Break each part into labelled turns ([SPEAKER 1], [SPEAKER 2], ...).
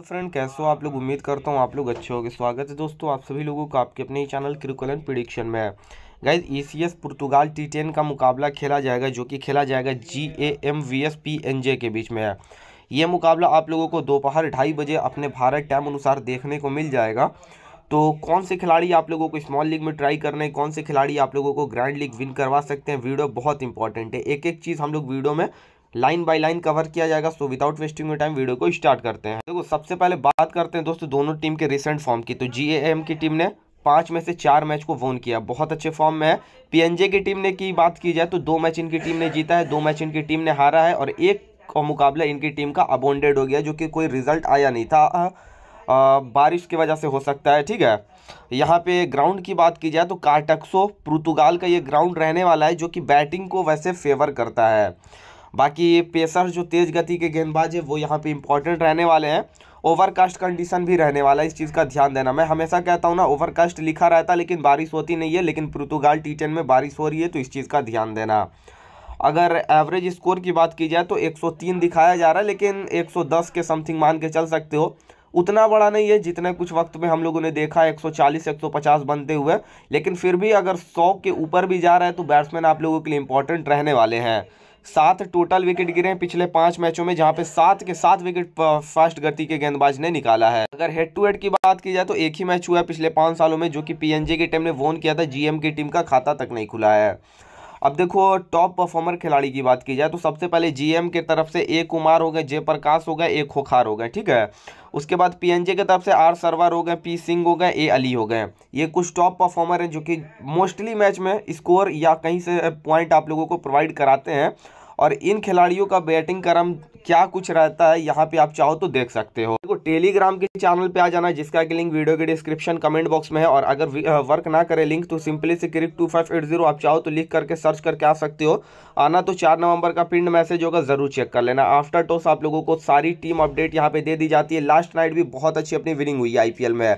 [SPEAKER 1] तो फ्रेंड कैसे हो आप लोग उम्मीद करता हूँ आप लोग अच्छे होगे स्वागत है दोस्तों आप सभी लोगों का आपके अपने ही चैनल क्रिकुलन प्रिडिक्शन में guys E C S Portugal T ten का मुकाबला खेला जाएगा जो कि खेला जाएगा G A M V S P N J के बीच में है ये मुकाबला आप लोगों को दोपहर ढाई बजे अपने भारत टाइम अनुसार देखने को मिल जाएगा तो कौन से खिलाड़ी आप लोगों को स्मॉल लीग में ट्राई करने हैं कौन से खिलाड़ी आप लोगों को ग्रैंड लीग विन करवा सकते हैं वीडियो बहुत इंपॉर्टेंट है एक एक चीज़ हम लोग वीडियो में लाइन बाय लाइन कवर किया जाएगा so without wasting your time video को स्टार्ट करते हैं देखो सबसे पहले बात करते हैं दोस्तों दोनों टीम के रिसेंट फॉर्म की तो जी की टीम ने पाँच में से चार मैच को वोन किया बहुत अच्छे फॉर्म में है पीएनजे की टीम ने की बात की जाए तो दो मैच इनकी टीम ने जीता है दो मैच इनकी टीम ने हारा है और एक और मुकाबला इनकी टीम का अबोंडेड हो गया जो कि कोई रिजल्ट आया नहीं था आ, आ, बारिश की वजह से हो सकता है ठीक है यहाँ पे ग्राउंड की बात की जाए तो कार्टक्सो पुर्तगाल का ये ग्राउंड रहने वाला है जो कि बैटिंग को वैसे फेवर करता है बाकी पेसर जो तेज़ गति के गेंदबाज है वो यहाँ पे इंपॉर्टेंट रहने वाले हैं ओवरकास्ट कंडीशन भी रहने वाला है इस चीज़ का ध्यान देना मैं हमेशा कहता हूँ ना ओवरकास्ट लिखा रहता है लेकिन बारिश होती नहीं है लेकिन पुर्तगाल टी में बारिश हो रही है तो इस चीज़ का ध्यान देना अगर एवरेज स्कोर की बात की जाए तो 103 दिखाया जा रहा है लेकिन 110 के समथिंग मान के चल सकते हो उतना बड़ा नहीं है जितने कुछ वक्त में हम लोगों ने देखा 140 150 बनते हुए लेकिन फिर भी अगर 100 के ऊपर भी जा रहा है तो बैट्समैन आप लोगों के लिए इंपॉर्टेंट रहने वाले हैं सात टोटल विकेट गिरे हैं पिछले पांच मैचों में जहां पे सात के सात विकेट फास्ट गति के गेंदबाज ने निकाला है अगर हेड टू हेड की बात की जाए तो एक ही मैच हुआ है पिछले पांच सालों में जो कि पीएनजे की टीम ने वोन किया था जीएम की टीम का खाता तक नहीं खुला है अब देखो टॉप परफॉर्मर खिलाड़ी की बात की जाए तो सबसे पहले जीएम के तरफ से ए कुमार हो गए जय प्रकाश हो गए ए खोखार हो गए ठीक है उसके बाद पीएनजे के तरफ से आर सरवर हो गए पी सिंह हो गए ए अली हो गए ये कुछ टॉप परफॉर्मर हैं जो कि मोस्टली मैच में स्कोर या कहीं से पॉइंट आप लोगों को प्रोवाइड कराते हैं और इन खिलाड़ियों का बैटिंग क्रम क्या कुछ रहता है यहाँ पे आप चाहो तो देख सकते हो देखो टेलीग्राम के चैनल पे आ जाना जिसका कि लिंक वीडियो के डिस्क्रिप्शन कमेंट बॉक्स में है और अगर वर्क ना करे लिंक तो सिंपली से Crick two five eight zero आप चाहो तो लिख करके सर्च करके आ सकते हो आना तो चार नवंबर का पिंड मैसेज होगा जरूर चेक कर लेना आफ्टर टॉस आप लोगों को सारी टीम अपडेट यहाँ पे दे दी जाती है लास्ट नाइट भी बहुत अच्छी अपनी विनिंग हुई है आईपीएल में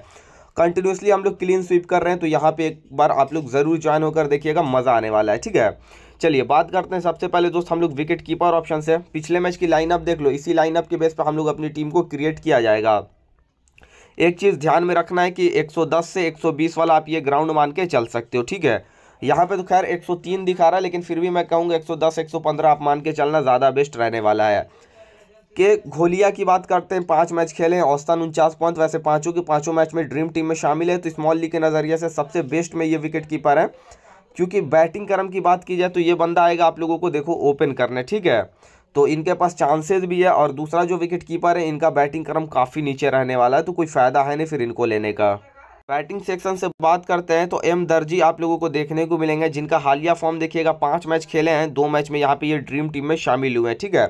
[SPEAKER 1] कंटिन्यूसली हम लोग क्लीन स्वीप कर रहे हैं तो यहाँ पे एक बार आप लोग ज़रूर ज्वाइन होकर देखिएगा मज़ा आने वाला है ठीक है चलिए बात करते हैं सबसे पहले दोस्त हम लोग विकेट कीपर ऑप्शन से पिछले मैच की लाइनअप देख लो इसी लाइनअप के बेस पर हम लोग अपनी टीम को क्रिएट किया जाएगा एक चीज़ ध्यान में रखना है कि 110 से 120 वाला आप ये ग्राउंड मान के चल सकते हो ठीक है यहाँ पे तो खैर 103 दिखा रहा है लेकिन फिर भी मैं कहूँगा 110 115 आप मान के चलना ज़्यादा बेस्ट रहने वाला है के घोलिया की बात करते हैं पांच मैच खेले हैं औसतन उनचास पॉइंट वैसे पाँचों के पाँचों मैच में ड्रीम टीम में शामिल है तो स्मॉल लीग के नज़रिए से सबसे बेस्ट में ये विकेट कीपर है क्योंकि बैटिंग क्रम की बात की जाए तो ये बंदा आएगा आप लोगों को देखो ओपन करने ठीक है तो इनके पास चांसेस भी है और दूसरा जो विकेट कीपर है इनका बैटिंग क्रम काफ़ी नीचे रहने वाला है तो कोई फ़ायदा है नहीं फिर इनको लेने का बैटिंग सेक्शन से बात करते हैं तो एम दर्जी आप लोगों को देखने को मिलेंगे जिनका हालिया फॉर्म देखिएगा पाँच मैच खेले हैं दो मैच में यहाँ पे ये ड्रीम टीम में शामिल हुए हैं ठीक है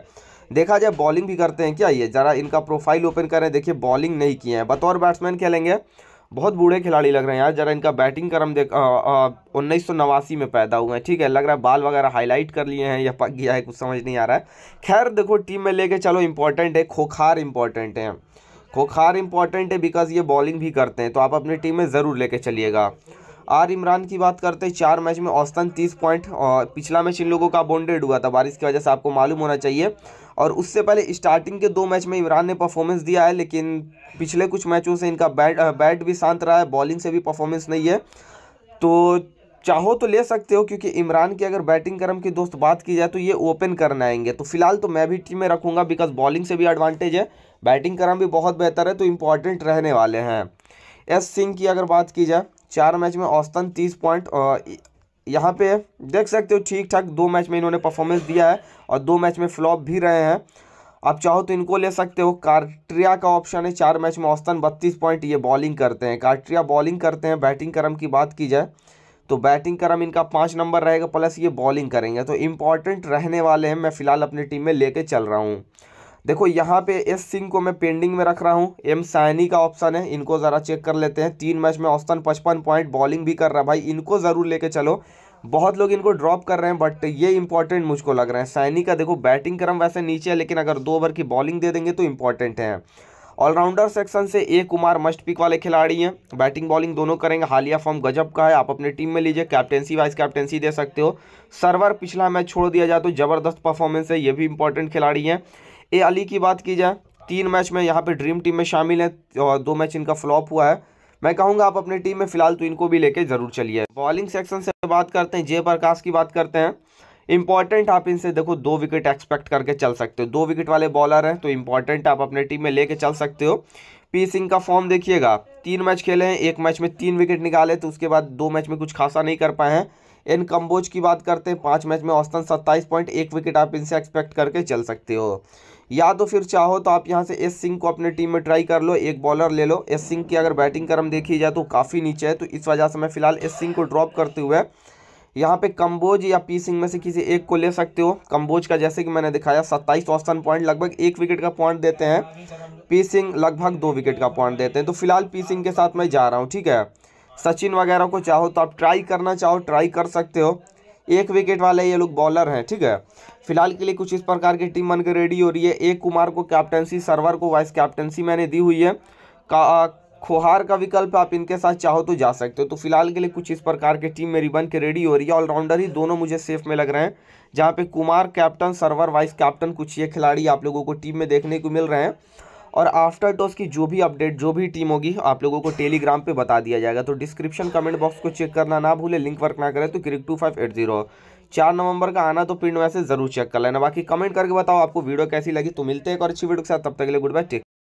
[SPEAKER 1] देखा जाए बॉलिंग भी करते हैं क्या ये ज़रा इनका प्रोफाइल ओपन करें देखिए बॉलिंग नहीं किए हैं बतौर बैट्समैन खेलेंगे बहुत बूढ़े खिलाड़ी लग रहे हैं यार जरा इनका बैटिंग क्रम देख उन्नीस सौ नवासी में पैदा हुए हैं ठीक है लग रहा है बाल वगैरह हाईलाइट कर लिए हैं या पक गया है कुछ समझ नहीं आ रहा है खैर देखो टीम में लेके चलो इंपॉर्टेंट है खोखार इंपॉर्टेंट है खोखार इंपॉर्टेंट है बिकॉज ये बॉलिंग भी करते हैं तो आप अपनी टीम में ज़रूर लेके चलिएगा आर इमरान की बात करते हैं चार मैच में औसतन तीस पॉइंट और पिछला मैच इन लोगों का बॉन्डेड हुआ था बारिश की वजह से आपको मालूम होना चाहिए और उससे पहले स्टार्टिंग के दो मैच में इमरान ने परफॉर्मेंस दिया है लेकिन पिछले कुछ मैचों से इनका बैट बैट भी शांत रहा है बॉलिंग से भी परफॉर्मेंस नहीं है तो चाहो तो ले सकते हो क्योंकि इमरान की अगर बैटिंग क्रम की दोस्त बात की जाए तो ये ओपन करने आएंगे तो फिलहाल तो मैं भी टीम में रखूँगा बिकॉज बॉलिंग से भी एडवांटेज है बैटिंग क्रम भी बहुत बेहतर है तो इम्पॉर्टेंट रहने वाले हैं एस सिंह की अगर बात की जाए चार मैच में औसतन तीस पॉइंट यहाँ पे देख सकते हो ठीक ठाक दो मैच में इन्होंने परफॉर्मेंस दिया है और दो मैच में फ्लॉप भी रहे हैं आप चाहो तो इनको ले सकते हो कार्ट्रिया का ऑप्शन है चार मैच में औसतन बत्तीस पॉइंट ये बॉलिंग करते हैं कार्ट्रिया बॉलिंग करते हैं बैटिंग क्रम की बात की जाए तो बैटिंग क्रम इनका पाँच नंबर रहेगा प्लस ये बॉलिंग करेंगे तो इम्पॉर्टेंट रहने वाले हैं मैं फ़िलहाल अपनी टीम में ले चल रहा हूँ देखो यहाँ पे एस सिंह को मैं पेंडिंग में रख रहा हूँ एम साइनी का ऑप्शन है इनको ज़रा चेक कर लेते हैं तीन मैच में औसतन पचपन पॉइंट बॉलिंग भी कर रहा है भाई इनको ज़रूर लेके चलो बहुत लोग इनको ड्रॉप कर रहे हैं बट ये इंपॉर्टेंट मुझको लग रहा है सैनी का देखो बैटिंग क्रम वैसे नीचे है लेकिन अगर दो ओवर की बॉलिंग दे देंगे तो इंपॉर्टेंट है ऑलराउंडर सेक्शन से ए कुमार मस्ट पिक वाले खिलाड़ी हैं बैटिंग बॉलिंग दोनों करेंगे हालिया फॉर्म गजब का है आप अपने टीम में लीजिए कैप्टेंसी वाइस कैप्टेंसी दे सकते हो सर्वर पिछला मैच छोड़ दिया जाए तो जबरदस्त परफॉर्मेंस है ये भी इंपॉर्टेंट खिलाड़ी हैं ए अली की बात की जाए तीन मैच में यहाँ पे ड्रीम टीम में शामिल है और दो मैच इनका फ्लॉप हुआ है मैं कहूँगा आप अपनी टीम में फिलहाल तो इनको भी लेके जरूर चलिए बॉलिंग सेक्शन से बात करते हैं जय प्रकाश की बात करते हैं इंपॉर्टेंट आप इनसे देखो दो विकेट एक्सपेक्ट करके चल सकते हो दो विकेट वाले बॉलर हैं तो इंपॉर्टेंट आप अपने टीम में लेके चल सकते हो पी सिंह का फॉर्म देखिएगा तीन मैच खेले हैं एक मैच में तीन विकेट निकाले तो उसके बाद दो मैच में कुछ खासा नहीं कर पाए हैं एन कम्बोज की बात करते हैं पाँच मैच में औसतन सत्ताईस पॉइंट एक विकेट आप इनसे एक्सपेक्ट करके चल सकते हो या तो फिर चाहो तो आप यहाँ से एस सिंह को अपने टीम में ट्राई कर लो एक बॉलर ले लो एस सिंह की अगर बैटिंग क्रम देखी जाए तो काफ़ी नीचे है तो इस वजह से मैं फिलहाल एस सिंह को ड्रॉप करते हुए यहाँ पे कम्बोज या पी सिंह में से किसी एक को ले सकते हो कम्बोज का जैसे कि मैंने दिखाया सत्ताईस औसतन पॉइंट लगभग एक विकेट का पॉइंट देते हैं पी सिंह लगभग दो विकेट का पॉइंट देते हैं तो फिलहाल पी सिंह के साथ मैं जा रहा हूँ ठीक है सचिन वगैरह को चाहो तो आप ट्राई करना चाहो ट्राई कर सकते हो एक विकेट वाले ये लोग बॉलर हैं ठीक है फिलहाल के लिए कुछ इस प्रकार की टीम बनकर रेडी हो रही है एक कुमार को कैप्टनसी सर्वर को वाइस कैप्टनसी मैंने दी हुई है का खोहार का विकल्प आप इनके साथ चाहो तो जा सकते हो तो फिलहाल के लिए कुछ इस प्रकार की टीम मेरी बन के रेडी हो रही है ऑलराउंडर ही दोनों मुझे सेफ में लग रहे हैं जहाँ पे Kumar captain Sarwar vice captain कुछ ये खिलाड़ी आप लोगों को टीम में देखने को मिल रहे हैं और आफ्टर टॉस की जो भी अपडेट जो भी टीम होगी आप लोगों को टेलीग्राम पर बता दिया जाएगा तो डिस्क्रिप्शन कमेंट बॉक्स को चेक करना ना भूले लिंक वर्क ना करें तो Crick two five eight zero चार नवंबर का आना तो प्रिंट वैसे जरूर चेक कर लेना बाकी कमेंट करके बताओ आपको वीडियो कैसी लगी तो मिलते हैं एक और अच्छी वीडियो के साथ तब तक के लिए गुड बाय टेक